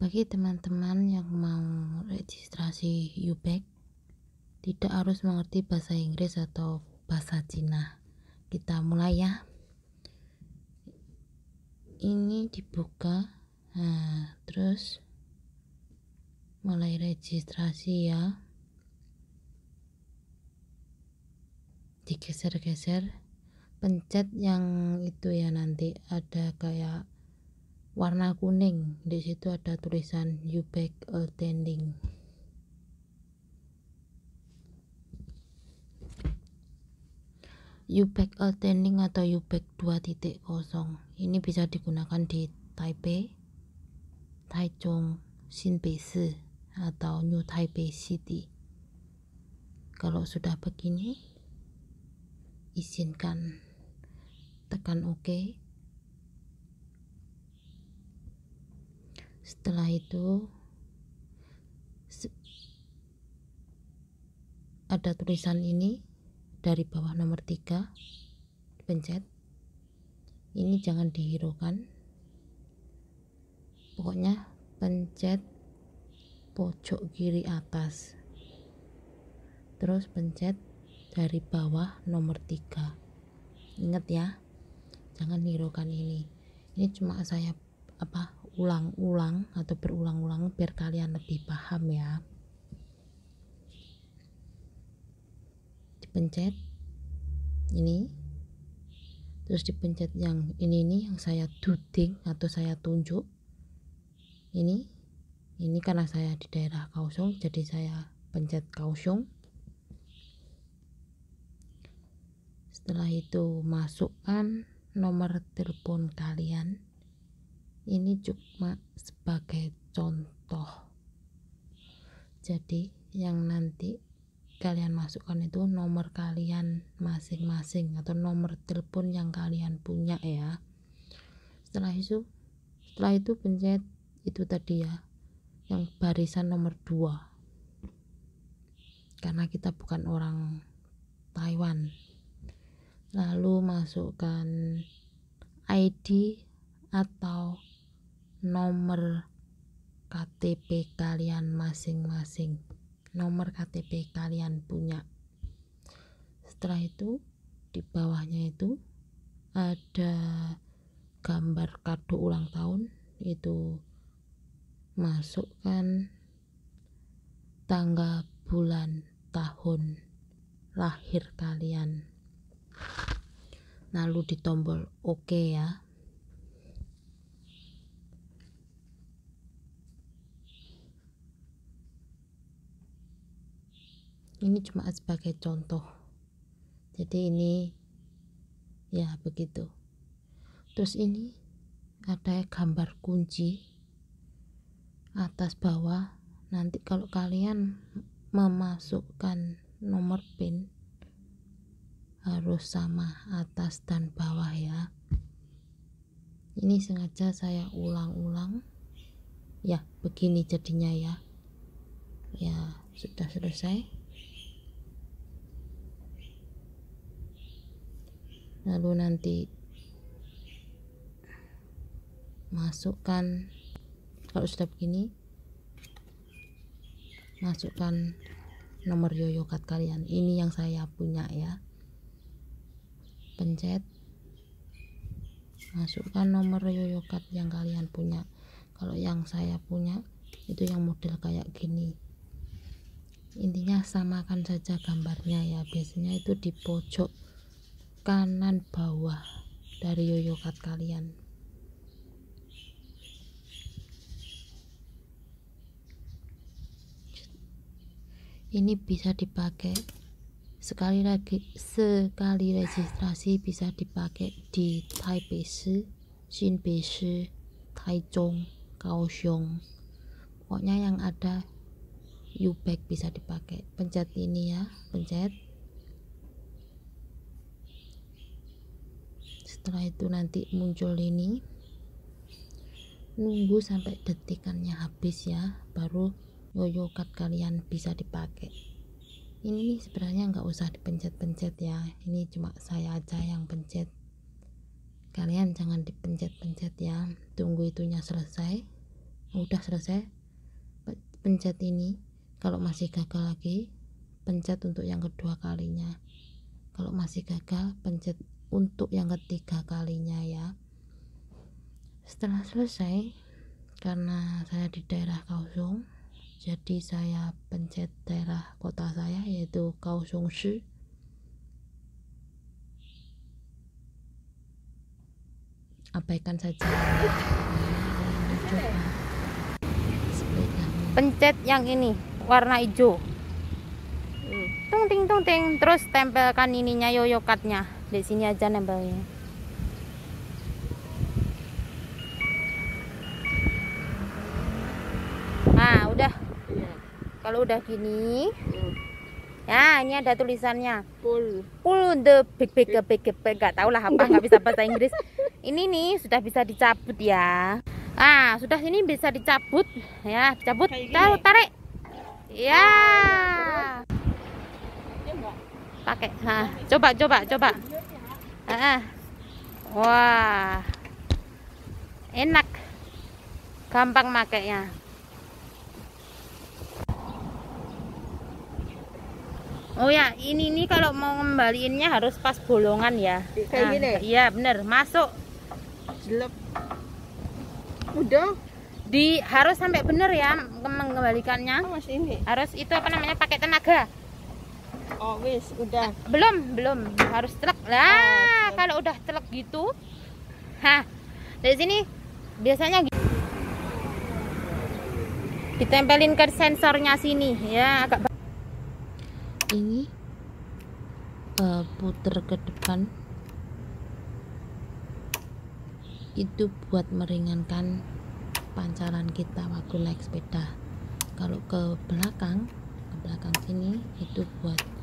bagi teman-teman yang mau registrasi UPEC tidak harus mengerti bahasa Inggris atau bahasa Cina kita mulai ya ini dibuka nah, terus mulai registrasi ya digeser-geser pencet yang itu ya nanti ada kayak warna kuning di situ ada tulisan you back uh, attending UPEC uh, Attending atau titik 2.0 ini bisa digunakan di Taipei, Taichung, Shinbei-si atau New Taipei City kalau sudah begini izinkan tekan OK setelah itu ada tulisan ini dari bawah nomor 3 pencet ini jangan dihiraukan pokoknya pencet pojok kiri atas terus pencet dari bawah nomor 3 ingat ya jangan hiraukan ini ini cuma saya apa ulang-ulang atau berulang-ulang biar kalian lebih paham ya dipencet ini terus dipencet yang ini ini yang saya duding atau saya tunjuk ini ini karena saya di daerah Kausung jadi saya pencet Kausung setelah itu masukkan nomor telepon kalian ini cuma sebagai contoh jadi yang nanti kalian masukkan itu nomor kalian masing-masing atau nomor telepon yang kalian punya ya setelah itu setelah itu pencet itu tadi ya yang barisan nomor 2 karena kita bukan orang Taiwan lalu masukkan ID atau nomor KTP kalian masing-masing nomor KTP kalian punya setelah itu di bawahnya itu ada gambar kado ulang tahun itu masukkan tanggal bulan tahun lahir kalian lalu di tombol oke OK ya ini cuma sebagai contoh jadi ini ya begitu terus ini ada gambar kunci atas bawah nanti kalau kalian memasukkan nomor pin harus sama atas dan bawah ya ini sengaja saya ulang-ulang ya begini jadinya ya ya sudah selesai lalu nanti masukkan kalau sudah begini masukkan nomor yoyokat kalian ini yang saya punya ya pencet masukkan nomor yoyokat yang kalian punya kalau yang saya punya itu yang model kayak gini intinya samakan saja gambarnya ya biasanya itu di pojok kanan bawah dari yoyokat kalian ini bisa dipakai sekali lagi sekali registrasi bisa dipakai di Taipei Shi, Xinbei Shi, Taichung, Kaohsiung pokoknya yang ada u bisa dipakai pencet ini ya pencet setelah itu nanti muncul ini nunggu sampai detikannya habis ya baru yoyo card kalian bisa dipakai ini sebenarnya nggak usah dipencet-pencet ya ini cuma saya aja yang pencet kalian jangan dipencet-pencet ya tunggu itunya selesai udah selesai pencet ini kalau masih gagal lagi pencet untuk yang kedua kalinya kalau masih gagal pencet untuk yang ketiga kalinya ya setelah selesai karena saya di daerah Kaohsiung jadi saya pencet daerah kota saya yaitu Kaohsiung Shi abaikan saja pencet yang ini warna hijau hmm. tung ting tung ting terus tempelkan ininya yoyokatnya di sini aja nempelnya nah udah ya. kalau udah gini hmm. ya ini ada tulisannya pull pull the big big big big gak tau lah apa nggak bisa bahasa Inggris ini nih sudah bisa dicabut ya ah sudah ini bisa dicabut ya dicabut taruh tarik ya pakai nah coba coba coba iya ah. wah enak gampang makainya Oh ya, ini nih kalau mau ngembaliinnya harus pas bolongan ya. Kayak nah, gini. Iya, bener Masuk. Jelek. Udah. Di harus sampai bener ya mengembalikannya. Oh, ini. Harus itu apa namanya pakai tenaga. Oh, udah. Eh, belum, belum. Harus telak. Oh, lah, oh, kalau udah telak gitu. Hah. Dari sini biasanya gitu. Ditempelin ke sensornya sini ya, agak ini uh, puter ke depan. Itu buat meringankan pancaran kita waktu naik sepeda. Kalau ke belakang, ke belakang sini itu buat